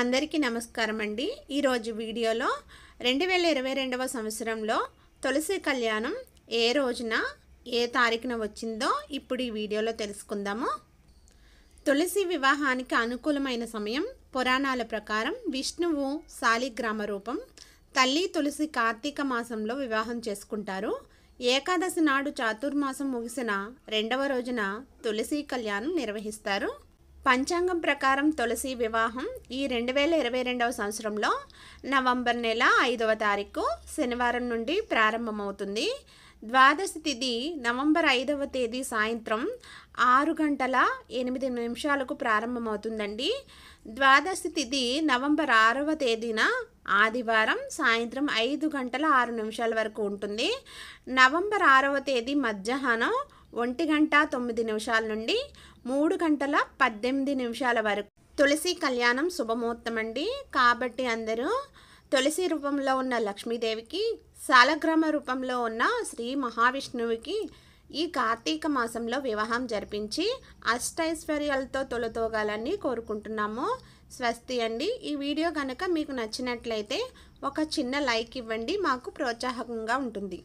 అందరికీ నమస్కారం అండి ఈరోజు వీడియోలో రెండు వేల ఇరవై రెండవ సంవత్సరంలో తులసి కళ్యాణం ఏ రోజున ఏ తారీఖున వచ్చిందో ఇప్పుడు ఈ వీడియోలో తెలుసుకుందాము తులసి వివాహానికి అనుకూలమైన సమయం పురాణాల ప్రకారం విష్ణువు సాలిగ్రామ రూపం తల్లి తులసి కార్తీక మాసంలో వివాహం చేసుకుంటారు ఏకాదశి నాడు చాతుర్మాసం ముగిసిన రెండవ రోజున తులసి కళ్యాణం నిర్వహిస్తారు పంచాంగం ప్రకారం తులసి వివాహం ఈ రెండు వేల ఇరవై రెండవ సంవత్సరంలో నవంబర్ నెల ఐదవ తారీఖు శనివారం నుండి ప్రారంభమవుతుంది ద్వాదశి తిథి నవంబర్ ఐదవ తేదీ సాయంత్రం ఆరు గంటల ఎనిమిది నిమిషాలకు ప్రారంభమవుతుందండి ద్వాదశి తిథి నవంబర్ ఆరవ తేదీన ఆదివారం సాయంత్రం ఐదు గంటల ఆరు నిమిషాల వరకు ఉంటుంది నవంబర్ ఆరవ తేదీ మధ్యాహ్నం ఒంటి గంట తొమ్మిది నిమిషాల నుండి మూడు గంటల పద్దెనిమిది నిమిషాల వరకు తులసి కళ్యాణం శుభముహూర్తం అండి కాబట్టి అందరూ తులసి రూపంలో ఉన్న లక్ష్మీదేవికి శాలగ్రామ రూపంలో ఉన్న శ్రీ మహావిష్ణువుకి ఈ కార్తీక మాసంలో వివాహం జరిపించి అష్టైశ్వర్యాలతో తొలతోగాలని కోరుకుంటున్నాము స్వస్తి అండి ఈ వీడియో కనుక మీకు నచ్చినట్లయితే ఒక చిన్న లైక్ ఇవ్వండి మాకు ప్రోత్సాహకంగా ఉంటుంది